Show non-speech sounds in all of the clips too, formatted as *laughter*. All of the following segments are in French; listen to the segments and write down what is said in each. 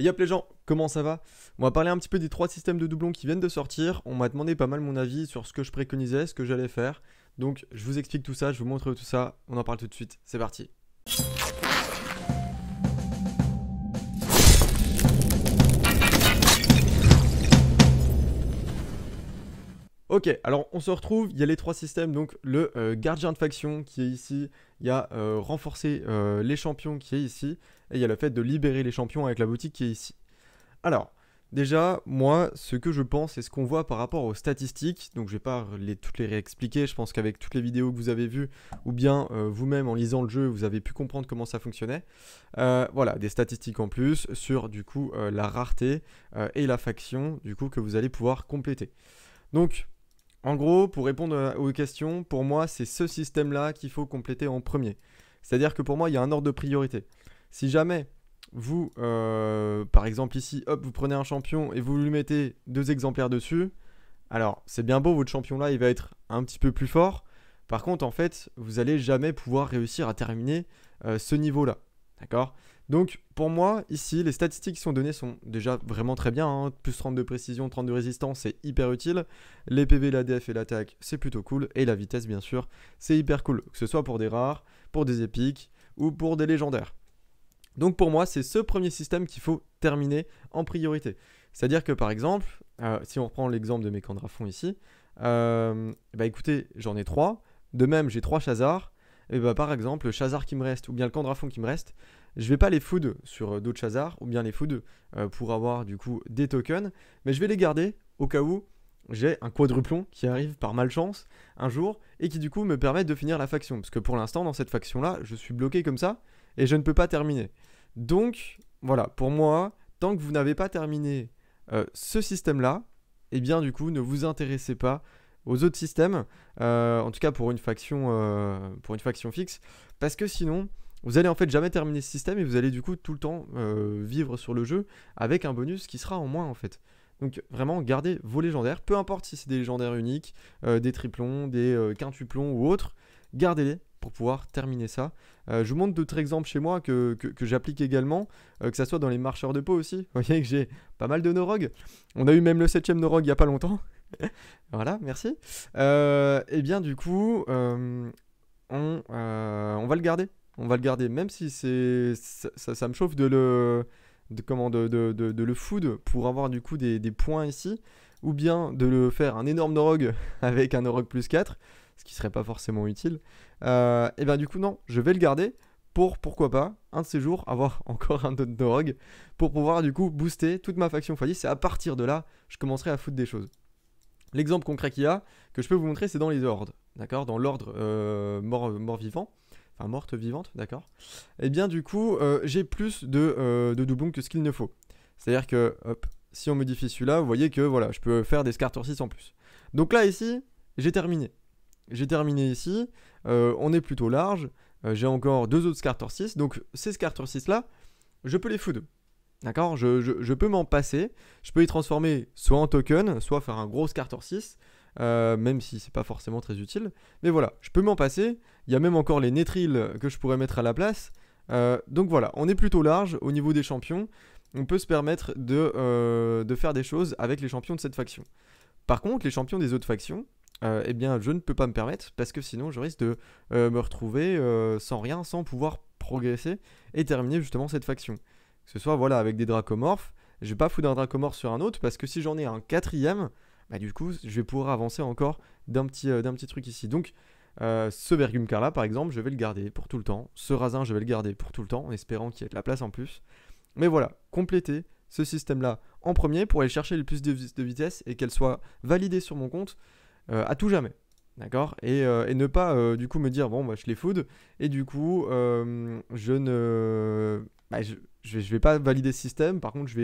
Et hop les gens, comment ça va On va parler un petit peu des trois systèmes de doublons qui viennent de sortir. On m'a demandé pas mal mon avis sur ce que je préconisais, ce que j'allais faire. Donc je vous explique tout ça, je vous montre tout ça, on en parle tout de suite, c'est parti. Ok, alors on se retrouve, il y a les trois systèmes, donc le euh, gardien de faction qui est ici, il y a euh, renforcer euh, les champions qui est ici, et il y a le fait de libérer les champions avec la boutique qui est ici. Alors, déjà, moi, ce que je pense et ce qu'on voit par rapport aux statistiques, donc je vais pas toutes les réexpliquer, je pense qu'avec toutes les vidéos que vous avez vues, ou bien vous-même en lisant le jeu, vous avez pu comprendre comment ça fonctionnait. voilà, des statistiques en plus sur du coup la rareté et la faction du coup que vous allez pouvoir compléter. Donc en gros, pour répondre aux questions, pour moi, c'est ce système-là qu'il faut compléter en premier. C'est-à-dire que pour moi, il y a un ordre de priorité. Si jamais vous, euh, par exemple ici, hop, vous prenez un champion et vous lui mettez deux exemplaires dessus, alors c'est bien beau, votre champion-là, il va être un petit peu plus fort. Par contre, en fait, vous allez jamais pouvoir réussir à terminer euh, ce niveau-là. D'accord donc pour moi, ici, les statistiques qui sont données sont déjà vraiment très bien. Hein. Plus 30 de précision, 30 de résistance, c'est hyper utile. Les PV, l'ADF et l'attaque, c'est plutôt cool. Et la vitesse, bien sûr, c'est hyper cool. Que ce soit pour des rares, pour des épiques ou pour des légendaires. Donc pour moi, c'est ce premier système qu'il faut terminer en priorité. C'est-à-dire que par exemple, euh, si on reprend l'exemple de mes candrafons ici, euh, bah écoutez, j'en ai 3. De même, j'ai 3 Chazars. Et bah par exemple, le Chazar qui me reste ou bien le Candrafon qui me reste, je ne vais pas les food sur euh, d'autres hasards ou bien les food euh, pour avoir du coup des tokens, mais je vais les garder au cas où j'ai un quadruplon qui arrive par malchance un jour et qui du coup me permet de finir la faction. Parce que pour l'instant, dans cette faction-là, je suis bloqué comme ça et je ne peux pas terminer. Donc, voilà, pour moi, tant que vous n'avez pas terminé euh, ce système-là, eh bien du coup, ne vous intéressez pas aux autres systèmes, en tout cas pour une faction, pour une faction fixe, parce que sinon, vous allez en fait jamais terminer ce système et vous allez du coup tout le temps euh, vivre sur le jeu avec un bonus qui sera en moins en fait. Donc vraiment gardez vos légendaires, peu importe si c'est des légendaires uniques, euh, des triplons, des euh, quintuplons ou autres, gardez-les pour pouvoir terminer ça. je vous montre d'autres exemples chez moi que, j'applique également, que ça soit dans les marcheurs de peau aussi. *laughs* Vous voyez que j'ai pas mal de Norog. On a eu même le 7ème Norog il n'y a pas longtemps. *laughs* voilà, merci. et eh bien du coup, on va le garder on va le garder, même si c'est ça, ça, me chauffe de le de, comment de, le food pour avoir du coup des, points ici, ou bien de le faire un énorme Norog *laughs* avec un Norog plus 4, ce qui serait pas forcément utile. Euh, et bien du coup non, je vais le garder pour pourquoi pas un de ces jours avoir *laughs* encore un autre Norog pour pouvoir du coup booster toute ma faction x10 à partir de là je commencerai à foutre des choses. L'exemple concret qu'il y a, que je peux vous montrer, c'est dans les ordres, d'accord Dans l'ordre euh, mort vivant Enfin, morte vivante, d'accord. Et eh bien du coup, euh, j'ai plus de, euh, de, doublons que ce qu'il ne faut. C'est-à-dire que, hop, si on modifie celui-là, vous voyez que voilà, je peux faire des Scartor 6 en plus. Donc là, ici, j'ai terminé. J'ai terminé ici, euh, on est plutôt large, j'ai encore deux autres Scartor 6, donc ces Scar 6-là, je peux les foudre. D'accord je, peux m'en passer, je peux les transformer soit en token, soit faire un gros Scarter 6, euh, même si c'est pas forcément très utile. Mais voilà, je peux m'en passer. Il y a même encore les netrils que je pourrais mettre à la place. Euh, donc voilà, on est plutôt large au niveau des champions. On peut se permettre de, euh, de faire des choses avec les champions de cette faction. Par contre, les champions des autres factions, eh bien, je ne peux pas me permettre parce que sinon, je risque de me retrouver sans rien, sans pouvoir progresser et terminer justement cette faction. Que ce soit voilà avec des dracomorphes, je vais pas foutre un dracomorphe sur un autre parce que si j'en ai un quatrième, bah, du coup, je vais pouvoir avancer encore d'un petit, euh, petit truc ici. Donc, euh, ce car là, par exemple, je vais le garder pour tout le temps. Ce Rasin, je vais le garder pour tout le temps, en espérant qu'il y ait de la place en plus. Mais voilà, compléter ce système-là en premier pour aller chercher le plus de, vitesse et qu'elle soit validée sur mon compte euh, à tout jamais. D'accord et, ne pas du coup me dire bon bah je les food et du coup je ne bah, je, je vais, vais, pas valider ce système par contre je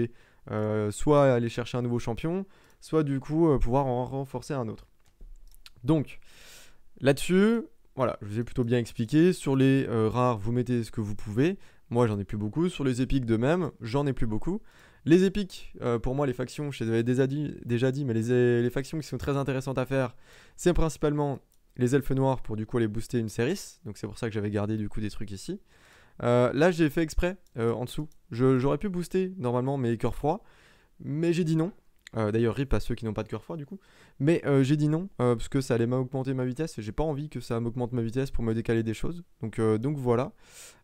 vais soit aller chercher un nouveau champion soit du coup euh, pouvoir en renforcer un autre. Donc, là-dessus, voilà, je vous ai plutôt bien expliqué. Sur les euh, rares, vous mettez ce que vous pouvez. Moi, j'en ai plus beaucoup. Sur les épiques de même, j'en ai plus beaucoup. Les épiques, euh, pour moi, les factions, je les avais déjà dit mais les, les, factions qui sont très intéressantes à faire, c'est principalement les elfes noirs pour du coup aller booster une série. Donc c'est pour ça que j'avais gardé du coup des trucs ici. là, j'ai fait exprès en dessous. J'aurais pu booster normalement mes cœurs froids, mais j'ai dit non euh, d'ailleurs, rip à ceux qui n'ont pas de cœur froid du coup. Mais euh, j'ai dit non, euh, parce que ça allait m'augmenter ma vitesse et j'ai pas envie que ça m'augmente ma vitesse pour me décaler des choses. Donc, donc voilà.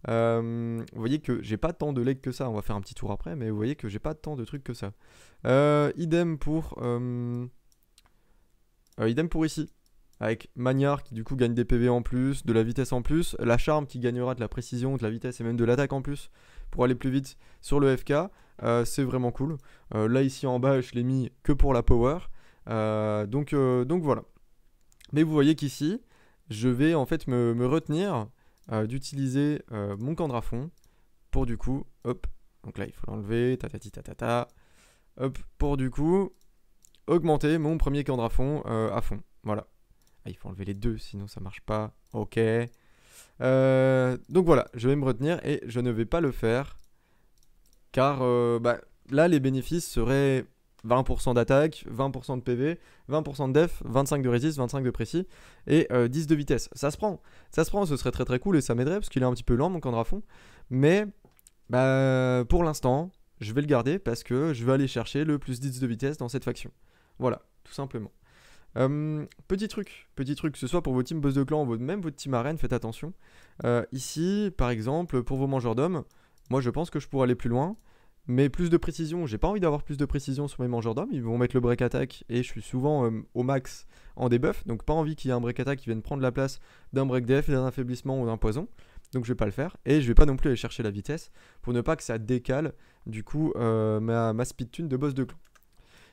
vous voyez que j'ai pas tant de legs que ça. On va faire un petit tour après, mais vous voyez que j'ai pas tant de trucs que ça. idem pour. idem pour ici. Avec Magnar qui du coup gagne des PV en plus, de la vitesse en plus, la charme qui gagnera de la précision, de la vitesse et même de l'attaque en plus pour aller plus vite sur le FK. Euh, c'est vraiment cool. Euh, là, ici en bas, je l'ai mis que pour la power. Euh, donc, donc voilà. Mais vous voyez qu'ici, je vais en fait me, retenir d'utiliser mon à fond pour du coup, hop, donc là il faut l'enlever, hop, pour du coup, augmenter mon premier cadre à fond, à fond, voilà. Ah, il faut enlever les deux, sinon ça marche pas, ok. donc voilà, je vais me retenir et je ne vais pas le faire car euh, bah, là, les bénéfices seraient 20% d'attaque, 20% de PV, 20% de def, 25 de résist, 25 de précis et 10 euh, de vitesse. Ça se prend, ça se prend, ce serait très très cool et ça m'aiderait parce qu'il est un petit peu lent mon rafond. Mais bah, pour l'instant, je vais le garder parce que je vais aller chercher le plus 10 de vitesse dans cette faction. Voilà, tout simplement. Hum, petit truc, petit truc, que ce soit pour vos teams boss de clan ou même votre team arène, faites attention. Euh, ici, par exemple, pour vos mangeurs d'hommes, moi, je pense que je pourrais aller plus loin. Mais plus de précision, j'ai pas envie d'avoir plus de précision sur mes mangeurs d'hommes. Ils vont mettre le break attack et je suis souvent euh, au max en debuff. Donc pas envie qu'il y ait un break attack qui vienne prendre la place d'un break def, d'un affaiblissement ou d'un poison. Donc je vais pas le faire. Et je vais pas non plus aller chercher la vitesse pour ne pas que ça décale du coup euh, ma, speed tune de boss de clan.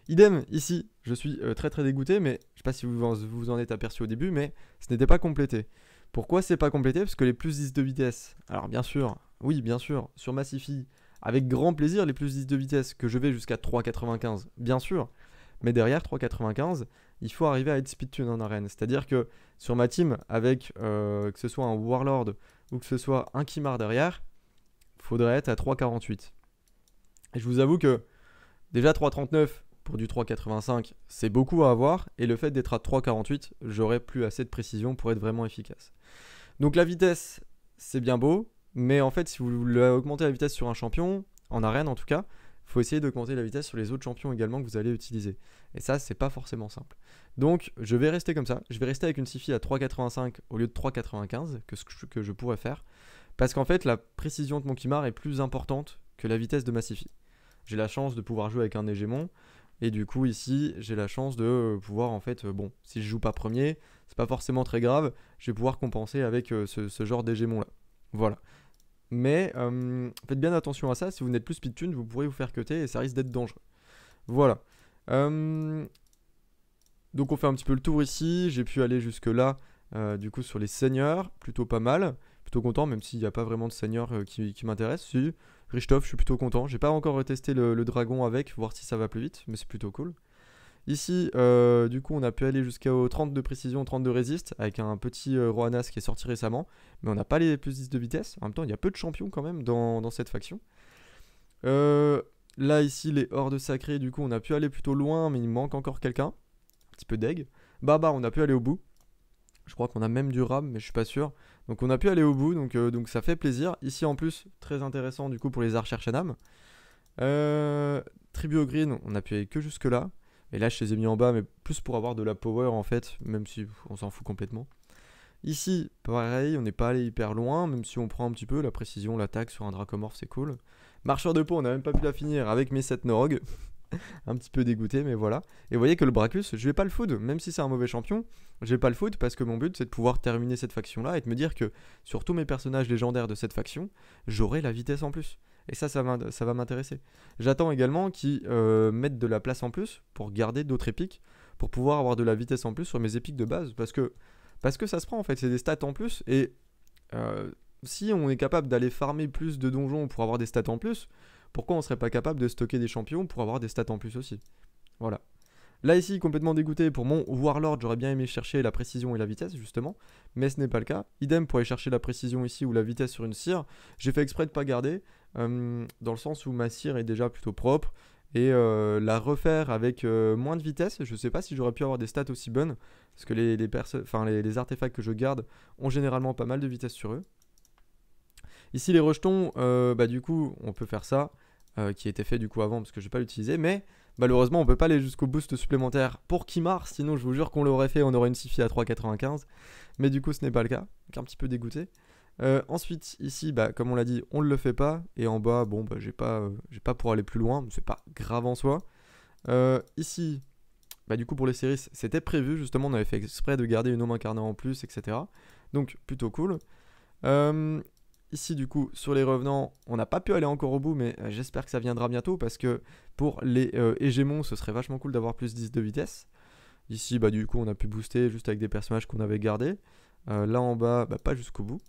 Idem ici, je suis euh, très très dégoûté, mais je sais pas si vous vous en êtes aperçu au début, mais ce n'était pas complété. Pourquoi c'est pas complété Parce que les plus 10 de vitesse, alors bien sûr, oui bien sûr, sur Massify, avec grand plaisir les plus 10 de vitesse que je vais jusqu'à 3,95, bien sûr. Mais derrière 3,95, il faut arriver à être speed tune en arène. C'est-à-dire que sur ma team, avec euh, que ce soit un Warlord ou que ce soit un Kimar derrière, faudrait être à 3,48. Et je vous avoue que déjà 3,39, pour du 3,85, c'est beaucoup à avoir. Et le fait d'être à 3,48, j'aurais plus assez de précision pour être vraiment efficace. Donc la vitesse, c'est bien beau. Mais en fait, si vous voulez augmenter la vitesse sur un champion, en arène en tout cas, faut essayer d'augmenter la vitesse sur les autres champions également que vous allez utiliser. Et ça, c'est pas forcément simple. Donc, je vais rester comme ça. Je vais rester avec une Sifi à 3,85 au lieu de 3,95, que, ce que je pourrais faire. Parce qu'en fait, la précision de mon Kimar est plus importante que la vitesse de ma Sifi. J'ai la chance de pouvoir jouer avec un Hégémon. Et du coup, ici, j'ai la chance de euh, pouvoir, en fait, euh, bon, si je joue pas premier, c'est pas forcément très grave, je vais pouvoir compenser avec euh, ce, genre d'hégémon-là. Voilà. Mais faites bien attention à ça, si vous n'êtes plus speed vous pourrez vous faire cuter et ça risque d'être dangereux. Voilà. Donc on fait un petit peu le tour ici, j'ai pu aller jusque là, du coup, sur les seigneurs, plutôt pas mal plutôt content, même s'il n'y a pas vraiment de seigneur euh, qui, m'intéresse. Si, je suis plutôt content. J'ai pas encore testé le, dragon avec, voir si ça va plus vite, mais c'est plutôt cool. Ici, euh, du coup, on a pu aller jusqu'au 30 de précision, 30 de résiste, avec un petit euh, qui est sorti récemment, mais on n'a pas les plus 10 de vitesse. En même temps, il y a peu de champions quand même dans, cette faction. Euh, là, ici, les hordes sacrées, du coup, on a pu aller plutôt loin, mais il manque encore quelqu'un. Un petit peu d'eg. Baba, on a pu aller au bout. Je crois qu'on a même du RAM, mais je suis pas sûr. Donc on a pu aller au bout, donc, euh, donc ça fait plaisir. Ici en plus, très intéressant du coup pour les archers Shanam. Euh, au Green, on a pu aller que jusque là. Et là je les ai mis en bas, mais plus pour avoir de la power en fait, même si on s'en fout complètement. Ici, pareil, on n'est pas allé hyper loin, même si on prend un petit peu la précision, l'attaque sur un dracomorphe, c'est cool. Marcheur de peau, on n'a même pas pu la finir avec mes 7 norgues. *laughs* *laughs* un petit peu dégoûté, mais voilà. Et vous voyez que le Bracus, je vais pas le food, même si c'est un mauvais champion, je vais pas le food parce que mon but c'est de pouvoir terminer cette faction-là et de me dire que sur tous mes personnages légendaires de cette faction, j'aurai la vitesse en plus. Et ça, ça va, ça va m'intéresser. J'attends également qu'ils euh, mettent de la place en plus pour garder d'autres épiques, pour pouvoir avoir de la vitesse en plus sur mes épiques de base, parce que, parce que ça se prend en fait, c'est des stats en plus, et euh, si on est capable d'aller farmer plus de donjons pour avoir des stats en plus, pourquoi on serait pas capable de stocker des champions pour avoir des stats en plus aussi Voilà. Là ici, complètement dégoûté, pour mon Warlord, j'aurais bien aimé chercher la précision et la vitesse, justement, mais ce n'est pas le cas. Idem pour aller chercher la précision ici ou la vitesse sur une cire, j'ai fait exprès de pas garder, euh, dans le sens où ma cire est déjà plutôt propre, et euh, la refaire avec euh, moins de vitesse, je ne sais pas si j'aurais pu avoir des stats aussi bonnes, parce que les, les artefacts que je garde ont généralement pas mal de vitesse sur eux. Ici, les rejetons, euh, bah, du coup, on peut faire ça, euh, qui était fait du coup avant parce que je vais pas l'utiliser, mais malheureusement, on peut pas aller jusqu'au boost supplémentaire pour Kimar, sinon je vous jure qu'on l'aurait fait, on aurait une Sifi à 3,95, mais du coup, ce n'est pas le cas, donc un petit peu dégoûté. Euh, ensuite, ici, bah, comme on l'a dit, on ne le fait pas, et en bas, bon, bah, j'ai pas, j'ai pas pour aller plus loin, c'est pas grave en soi. ici, bah, du coup, pour les séries, c'était prévu, justement, on avait fait exprès de garder une homme incarnée en plus, etc. Donc, plutôt cool. Euh, ici du coup sur les revenants, on n'a pas pu aller encore au bout, mais euh, j'espère que ça viendra bientôt parce que pour les euh, hégémons, ce serait vachement cool d'avoir plus 10 de vitesse. Ici, bah, du coup, on a pu booster juste avec des personnages qu'on avait gardés. Euh, là en bas, bah, pas jusqu'au bout.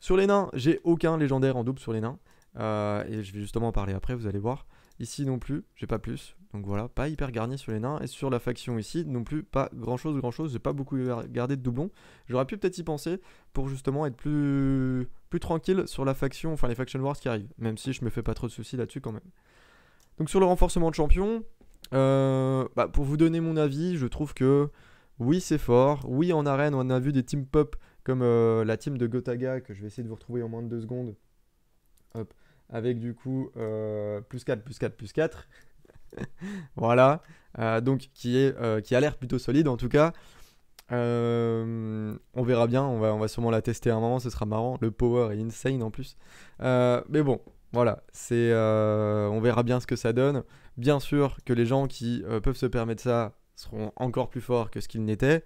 Sur les nains, j'ai aucun légendaire en double sur les nains. et je vais justement en parler après, vous allez voir. Ici non plus, j'ai pas plus. Donc voilà, pas hyper garni sur les nains. Et sur la faction ici, non plus, pas grand chose, grand chose. J'ai pas beaucoup gardé de doublons. J'aurais pu peut-être y penser pour justement être plus, plus tranquille sur la faction, enfin les faction wars qui arrivent. Même si je me fais pas trop de soucis là-dessus quand même. Donc sur le renforcement de champion, euh, bah, pour vous donner mon avis, je trouve que oui, c'est fort. Oui, en arène, on a vu des teams pop comme euh, la team de Gotaga que je vais essayer de vous retrouver en moins de 2 secondes. Avec du coup euh, plus 4, plus 4, plus 4. *laughs* voilà. Euh, donc qui, est, euh, qui a l'air plutôt solide en tout cas. Euh, on verra bien, on va, sûrement la tester un moment, ce sera marrant. Le power est insane en plus. mais bon, voilà, on verra bien ce que ça donne. Bien sûr que les gens qui peuvent se permettre ça seront encore plus forts que ce qu'ils n'étaient.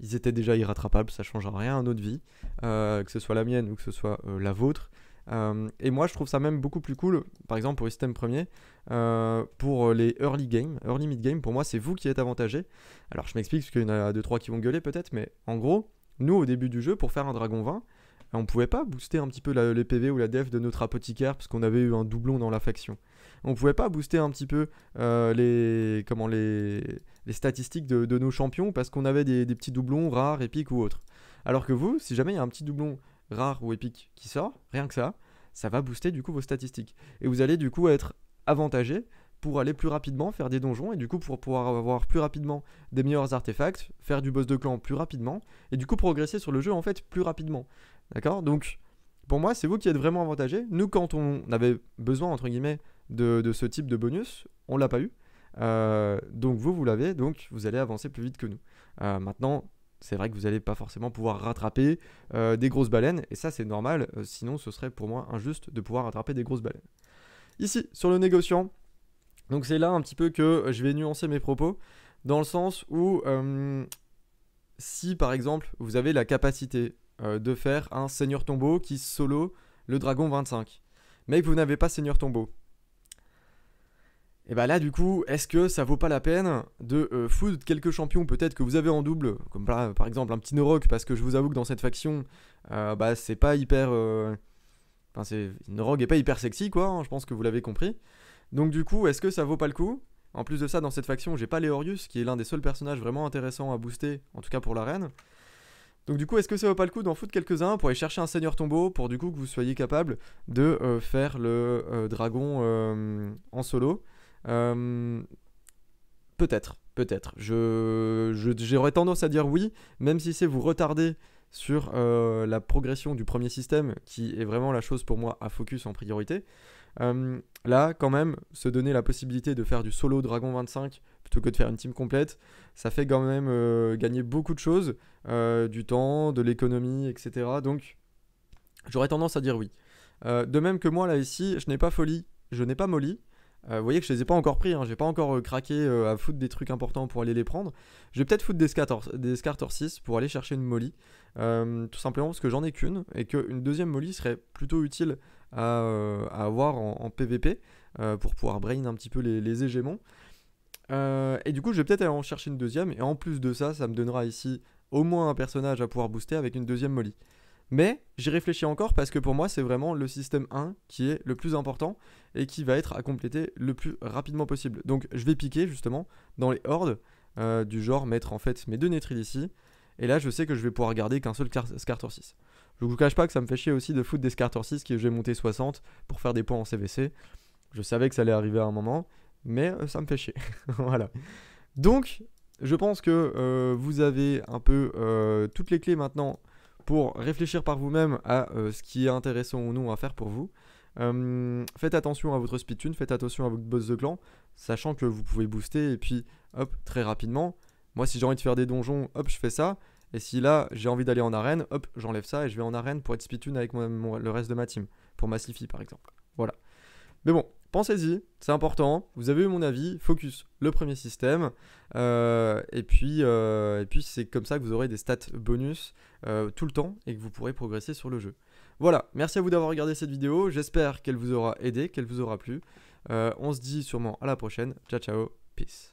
Ils étaient déjà irrattrapables, ça changera rien à notre vie, que ce soit la mienne ou que ce soit la vôtre. Euh, et moi, je trouve ça même beaucoup plus cool, par exemple pour le système premier, euh, pour les early game, early mid game, pour moi, c'est vous qui êtes avantagé. Alors, je m'explique, parce qu'il y en a 2-3 qui vont gueuler peut-être, mais en gros, nous, au début du jeu, pour faire un dragon 20, euh, on pouvait pas booster un petit peu les PV ou la def de notre apothicaire, parce qu'on avait eu un doublon dans la faction. On pouvait pas booster un petit peu les, comment, les, les statistiques de, nos champions, parce qu'on avait des, des petits doublons rares, épiques ou autres. Alors que vous, si jamais il y a un petit doublon rare ou épique qui sort, rien que ça, ça va booster du coup vos statistiques. Et vous allez du coup être avantagé pour aller plus rapidement faire des donjons et du coup pour pouvoir avoir plus rapidement des meilleurs artefacts, faire du boss de clan plus rapidement et du coup progresser sur le jeu en fait plus rapidement. D'accord Donc pour moi c'est vous qui êtes vraiment avantagé. Nous quand on avait besoin entre guillemets de, ce type de bonus, on l'a pas eu. Euh, donc vous vous l'avez, donc vous allez avancer plus vite que nous. Euh, maintenant c'est vrai que vous n'allez pas forcément pouvoir rattraper euh, des grosses baleines, et ça c'est normal, euh, sinon ce serait pour moi injuste de pouvoir rattraper des grosses baleines. Ici, sur le négociant, donc c'est là un petit peu que euh, je vais nuancer mes propos, dans le sens où si par exemple vous avez la capacité de faire un seigneur tombeau qui solo le dragon 25, mais que vous n'avez pas seigneur tombeau, et eh bah ben là du coup, est-ce que ça vaut pas la peine de euh, foutre quelques champions peut-être que vous avez en double, comme par, exemple un petit Noroc, parce que je vous avoue que dans cette faction, euh, bah c'est pas hyper... Euh, enfin c'est... est pas hyper sexy quoi, hein, je pense que vous l'avez compris. Donc du coup, est-ce que ça vaut pas le coup En plus de ça, dans cette faction, j'ai pas Léorius, qui est l'un des seuls personnages vraiment intéressants à booster, en tout cas pour l'arène. Donc du coup, est-ce que ça vaut pas le coup d'en foutre quelques-uns pour aller chercher un seigneur tombeau, pour du coup que vous soyez capable de faire le dragon en solo euh, peut-être, peut-être. J'aurais je, j'aurais tendance à dire oui, même si c'est vous retarder sur euh, la progression du premier système, qui est vraiment la chose pour moi à focus en priorité. Euh, là, quand même, se donner la possibilité de faire du solo Dragon 25 plutôt que de faire une team complète, ça fait quand même gagner beaucoup de choses, du temps, de l'économie, etc. Donc, j'aurais tendance à dire oui. de même que moi, là, ici, je n'ai pas folie, je n'ai pas molly. Euh, vous voyez que je les ai pas encore pris, je hein. j'ai pas encore euh, craqué euh, à foutre des trucs importants pour aller les prendre. Je vais peut-être foutre des scatter, des 6 pour aller chercher une molly, tout simplement parce que j'en ai qu'une et qu'une deuxième molly serait plutôt utile à, avoir en, PVP pour pouvoir brain un petit peu les, les hégémons. et du coup, je vais peut-être aller en chercher une deuxième. Et en plus de ça, ça me donnera ici au moins un personnage à pouvoir booster avec une deuxième Molly. Mais j'y réfléchis encore parce que pour moi, c'est vraiment le système 1 qui est le plus important et qui va être à compléter le plus rapidement possible. Donc je vais piquer justement dans les hordes, euh, du genre mettre en fait mes deux ici. Et là, je sais que je vais pouvoir garder qu'un seul Scarter 6. Je vous cache pas que ça me fait chier aussi de foutre des Scarter 6 qui j'ai monté 60 pour faire des points en CVC. Je savais que ça allait arriver à un moment, mais euh, ça me fait chier. *laughs* voilà. Donc, je pense que euh, vous avez un peu toutes les clés maintenant pour réfléchir par vous-même à euh, ce qui est intéressant ou non à faire pour vous. Euh, faites attention à votre speedtune, faites attention à votre boss de clan, sachant que vous pouvez booster et puis hop, très rapidement. Moi, si j'ai envie de faire des donjons, hop, je fais ça. Et si là, j'ai envie d'aller en arène, hop, j'enlève ça et je vais en arène pour être speedtune avec le reste de ma team, pour ma par exemple. Voilà. Mais bon, pensez-y, c'est important. Vous avez eu mon avis, focus, le premier système. Euh, et puis, euh, et puis c'est comme ça que vous aurez des stats bonus euh, tout le temps et que vous pourrez progresser sur le jeu. Voilà, merci à vous d'avoir regardé cette vidéo. J'espère qu'elle vous aura aidé, qu'elle vous aura plu. on se dit sûrement à la prochaine. Ciao, ciao, peace.